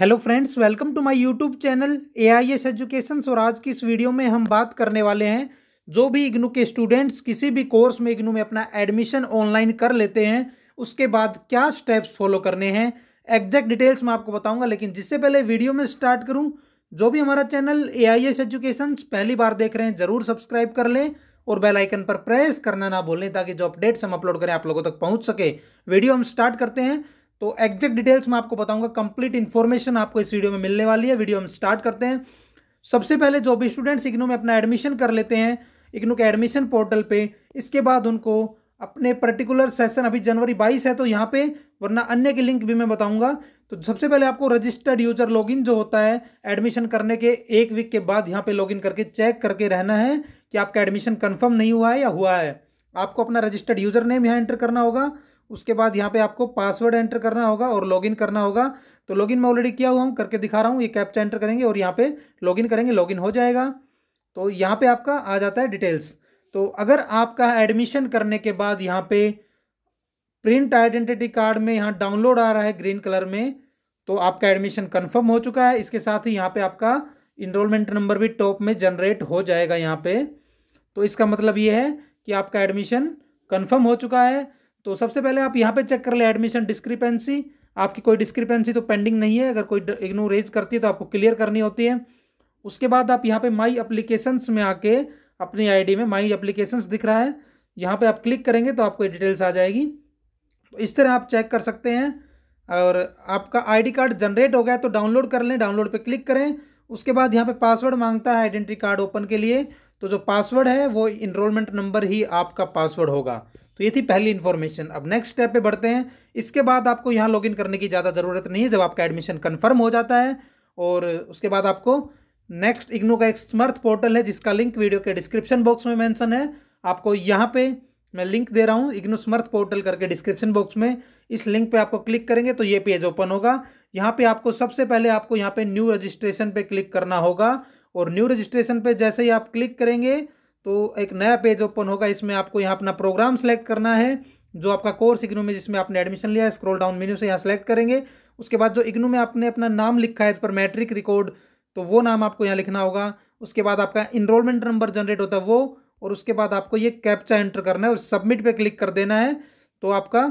hello friends welcome to my YouTube channel A I S education और आज की इस वीडियो में हम बात करने वाले हैं जो भी इग्नू के स्टूडेंट्स किसी भी कोर्स में इग्नू में अपना एडमिशन ऑनलाइन कर लेते हैं उसके बाद क्या स्टेप्स फॉलो करने हैं एग्जैक्ट डिटेल्स मैं आपको बताऊंगा लेकिन जिससे पहले वीडियो में स्टार्ट करूँ जो भी हमारा channel A I S education पहली बार देख रहे हैं ज़रूर सब्सक्राइब कर लें और बेल आइकन पर प्रेस करना ना भूलें ताकि जो अपडेट्स हम अपलोड करें आप लोगों तक पहुंच सके वीडियो हम स्टार्ट करते हैं तो एग्जैक्ट डिटेल्स में आपको बताऊंगा कंप्लीट इन्फॉर्मेशन आपको इस वीडियो में मिलने वाली है वीडियो हम स्टार्ट करते हैं सबसे पहले जो भी स्टूडेंट्स इग्नो में अपना एडमिशन कर लेते हैं इग्नो के एडमिशन पोर्टल पे इसके बाद उनको अपने पर्टिकुलर सेशन अभी जनवरी बाईस है तो यहाँ पे वरना अन्य की लिंक भी मैं बताऊंगा तो सबसे पहले आपको रजिस्टर्ड यूजर लॉगिन जो होता है एडमिशन करने के एक वीक के बाद यहाँ पे लॉगिन करके चेक करके रहना है कि आपका एडमिशन कंफर्म नहीं हुआ है या हुआ है आपको अपना रजिस्टर्ड यूजर नेम यहाँ एंटर करना होगा उसके बाद यहाँ पे आपको पासवर्ड एंटर करना होगा और लॉगिन करना होगा तो लॉगिन मैं ऑलरेडी किया हुआ हूँ करके दिखा रहा हूँ ये कैप्चा एंटर करेंगे और यहाँ पे लॉगिन करेंगे लॉगिन हो जाएगा तो यहाँ पे आपका आ जाता है डिटेल्स तो अगर आपका एडमिशन करने के बाद यहाँ पे प्रिंट आइडेंटिटी कार्ड में यहाँ डाउनलोड आ रहा है ग्रीन कलर में तो आपका एडमिशन कन्फर्म हो चुका है इसके साथ ही यहाँ पर आपका इनरोलमेंट नंबर भी टॉप में जनरेट हो जाएगा यहाँ पर तो इसका मतलब ये है कि आपका एडमिशन कन्फर्म हो चुका है तो सबसे पहले आप यहाँ पे चेक कर ले एडमिशन डिस्क्रिपेंसी आपकी कोई डिस्क्रिपेंसी तो पेंडिंग नहीं है अगर कोई इग्नोर रेज करती है तो आपको क्लियर करनी होती है उसके बाद आप यहाँ पे माई अप्लीकेशंस में आके अपनी आईडी में माई अप्लीकेशंस दिख रहा है यहाँ पे आप क्लिक करेंगे तो आपको डिटेल्स आ जाएगी तो इस तरह आप चेक कर सकते हैं और आपका आई कार्ड जनरेट हो गया तो डाउनलोड कर लें डाउनलोड पर क्लिक करें उसके बाद यहाँ पर पासवर्ड मांगता है आइडेंटिटी कार्ड ओपन के लिए तो जो पासवर्ड है वो इनरोलमेंट नंबर ही आपका पासवर्ड होगा तो ये थी पहली इन्फॉर्मेशन अब नेक्स्ट स्टेप पे बढ़ते हैं इसके बाद आपको यहाँ लॉगिन करने की ज़्यादा ज़रूरत नहीं है जब आपका एडमिशन कन्फर्म हो जाता है और उसके बाद आपको नेक्स्ट इग्नो का एक स्मर्थ पोर्टल है जिसका लिंक वीडियो के डिस्क्रिप्शन बॉक्स में मैंसन है आपको यहाँ पर मैं लिंक दे रहा हूँ इग्नो स्मर्थ पोर्टल करके डिस्क्रिप्शन बॉक्स में इस लिंक पर आपको क्लिक करेंगे तो ये पेज ओपन होगा यहाँ पर आपको सबसे पहले आपको यहाँ पर न्यू रजिस्ट्रेशन पर क्लिक करना होगा और न्यू रजिस्ट्रेशन पे जैसे ही आप क्लिक करेंगे तो एक नया पेज ओपन होगा इसमें आपको यहाँ अपना प्रोग्राम सेलेक्ट करना है जो आपका कोर्स इग्नू में जिसमें आपने एडमिशन लिया है स्क्रोल डाउन मेन्यू से यहाँ सेलेक्ट करेंगे उसके बाद जो इग्नू में आपने अपना नाम लिखा है पर मैट्रिक रिकॉर्ड तो वो नाम आपको यहाँ लिखना होगा उसके बाद आपका इनरोलमेंट नंबर जनरेट होता है वो और उसके बाद आपको ये कैप्चा एंटर करना है और सबमिट पे क्लिक कर देना है तो आपका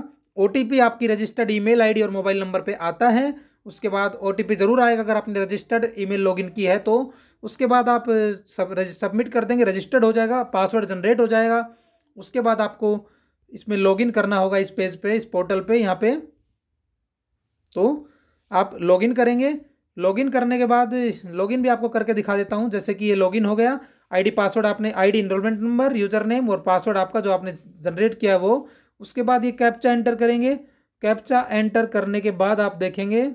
ओ आपकी रजिस्टर्ड ईमेल आईडी और मोबाइल नंबर पर आता है उसके बाद ओ ज़रूर आएगा अगर आपने रजिस्टर्ड ईमेल लॉगिन की है तो उसके बाद आप सब सबमिट कर देंगे रजिस्टर्ड हो जाएगा पासवर्ड जनरेट हो जाएगा उसके बाद आपको इसमें लॉगिन करना होगा इस पेज पे इस पोर्टल पे यहाँ पे तो आप लॉगिन करेंगे लॉगिन करने के बाद लॉगिन भी आपको करके दिखा देता हूँ जैसे कि ये लॉगिन हो गया आईडी पासवर्ड आपने ID enrolment number user name और पासवर्ड आपका जो आपने जनरेट किया है वो उसके बाद ये कैप्चा एंटर करेंगे कैप्चा एंटर करने के बाद आप देखेंगे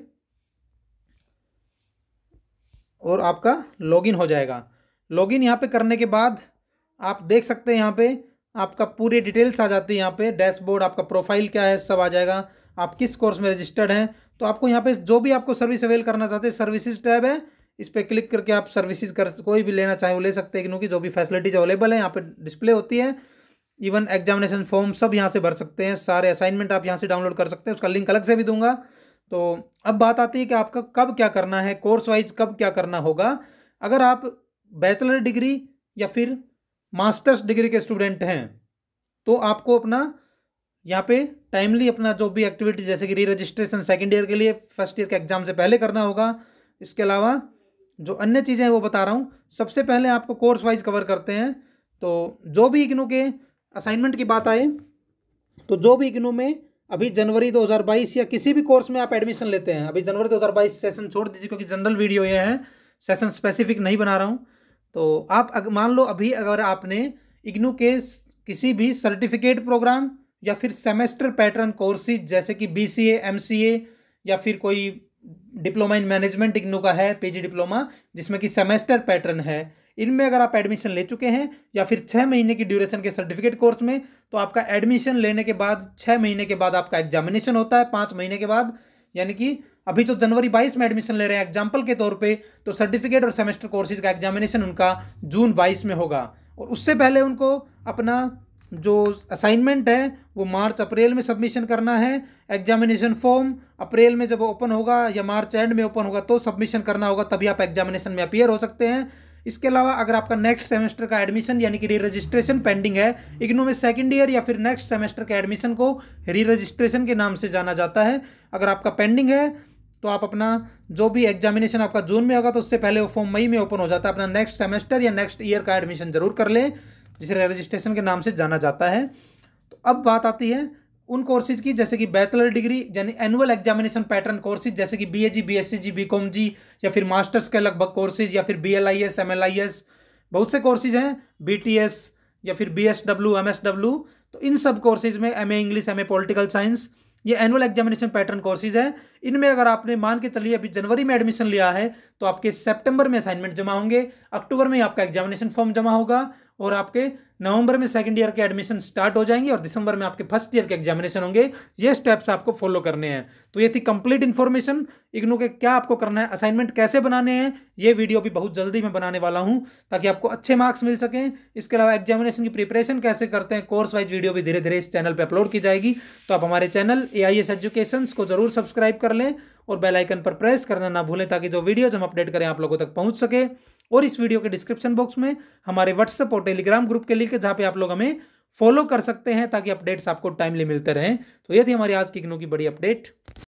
और आपका लॉगिन हो जाएगा लॉगिन यहाँ पे करने के बाद आप देख सकते हैं यहाँ पे आपका पूरी डिटेल्स आ जाती है यहाँ पे डैशबोर्ड आपका प्रोफाइल क्या है सब आ जाएगा आप किस कोर्स में रजिस्टर्ड हैं तो आपको यहाँ पे जो भी आपको सर्विस अवेल करना चाहते हैं सर्विसेज टैब है इस पर क्लिक करके आप सर्विसेज कर कोई भी लेना चाहे वो ले सकते हैं क्योंकि जो भी फैसिलिटीज़ अवेलेबल है यहाँ पर डिस्प्ले होती है इवन एग्जामिनेशन फॉर्म सब यहाँ से भर सकते हैं सारे असाइनमेंट आप यहाँ से डाउनलोड कर सकते हैं उसका लिंक अलग से भी दूंगा तो अब बात आती है कि आपका कब क्या करना है कोर्स वाइज कब क्या करना होगा अगर आप बैचलर डिग्री या फिर मास्टर्स डिग्री के स्टूडेंट हैं तो आपको अपना यहाँ पे टाइमली अपना जो भी एक्टिविटी जैसे कि री रजिस्ट्रेशन सेकेंड ईयर के लिए फर्स्ट ईयर के एग्ज़ाम से पहले करना होगा इसके अलावा जो अन्य चीज़ें हैं वो बता रहा हूँ सबसे पहले आपको कोर्स वाइज कवर करते हैं तो जो भी इग्नू के असाइनमेंट की बात आए तो जो भी इग्नू में अभी जनवरी 2022 या किसी भी कोर्स में आप एडमिशन लेते हैं अभी जनवरी 2022 सेशन छोड़ दीजिए क्योंकि जनरल वीडियो ये है सेशन स्पेसिफिक नहीं बना रहा हूँ तो आप मान लो अभी अगर आपने इग्नू के किसी भी सर्टिफिकेट प्रोग्राम या फिर सेमेस्टर पैटर्न कोर्सेज जैसे कि बी सी या फिर कोई डिप्लोमा इन मैनेजमेंट इग्नू का है पीजी डिप्लोमा जिसमें कि सेमेस्टर पैटर्न है इनमें अगर आप एडमिशन ले चुके हैं या फिर छः महीने की ड्यूरेशन के सर्टिफिकेट कोर्स में तो आपका एडमिशन लेने के बाद छः महीने के बाद आपका एग्जामिनेशन होता है पाँच महीने के बाद यानी कि अभी तो जनवरी बाईस में एडमिशन ले रहे हैं एग्जाम्पल के तौर पर तो सर्टिफिकेट और सेमेस्टर कोर्सेज का एग्जामिनेशन उनका जून बाईस में होगा और उससे पहले उनको अपना जो असाइनमेंट है वो मार्च अप्रैल में सबमिशन करना है एग्जामिनेशन फॉर्म अप्रैल में जब ओपन होगा या मार्च एंड में ओपन होगा तो सबमिशन करना होगा तभी आप एग्जामिनेशन में अपियर हो सकते हैं इसके अलावा अगर आपका नेक्स्ट सेमेस्टर का एडमिशन यानी कि री रजिस्ट्रेशन पेंडिंग है इग्नो में सेकेंड ईयर या फिर नेक्स्ट सेमेस्टर के एडमिशन को री रजिस्ट्रेशन के नाम से जाना जाता है अगर आपका पेंडिंग है तो आप अपना जो भी एग्जामिनेशन आपका जून में होगा तो उससे पहले वो फॉर्म मई में ओपन हो जाता है अपना नेक्स्ट सेमेस्टर या नेक्स्ट ईयर का एडमिशन जरूर कर लें जिसे रजिस्ट्रेशन के नाम से जाना जाता है तो अब बात आती है उन कोर्सेज की जैसे कि बैचलर डिग्री यानी एनुअल एग्जामिनेशन पैटर्न कोर्सेज जैसे कि बी ए जी बी एस सी जी बी कॉम जी या फिर मास्टर्स के लगभग कोर्सेज या फिर B L I S M L I S बहुत से कोर्सेज हैं बी टी एस या फिर B S W M S W तो इन सब कोर्सेज में M A English M A political science ये एनुअल एग्जामिनेशन पैटर्न कोर्सेज है इनमें अगर आपने मान के चलिए अभी जनवरी में एडमिशन लिया है तो आपके सेप्टेम्बर में असाइनमेंट जमा होंगे अक्टूबर में आपका एग्जामिनेशन फॉर्म जमा होगा और आपके नवंबर में सेकंड ईयर के एडमिशन स्टार्ट हो जाएंगे और दिसंबर में आपके फर्स्ट ईयर के एग्जामिनेशन होंगे ये स्टेप्स आपको फॉलो करने हैं तो ये थी कंप्लीट इन्फॉर्मेशन इग्नो के क्या आपको करना है असाइनमेंट कैसे बनाने हैं ये वीडियो भी बहुत जल्दी मैं बनाने वाला हूँ ताकि आपको अच्छे मार्क्स मिल सकें इसके अलावा एग्जामिनेशन की प्रिपरेशन कैसे करते हैं कोर्स वाइज वीडियो भी धीरे धीरे इस चैनल पर अपलोड की जाएगी तो आप हमारे channel A I S education को जरूर सब्सक्राइब कर लें और बेलाइकन पर प्रेस करना ना भूलें ताकि जो वीडियोज हम अपडेट करें आप लोगों तक पहुँच सके और इस वीडियो के डिस्क्रिप्शन बॉक्स में हमारे व्हाट्सएप और टेलीग्राम ग्रुप के लिंक है जहाँ पे आप लोग हमें फॉलो कर सकते हैं ताकि अपडेट्स आपको टाइमली मिलते रहें तो ये थी हमारी आज की इग्नो की बड़ी अपडेट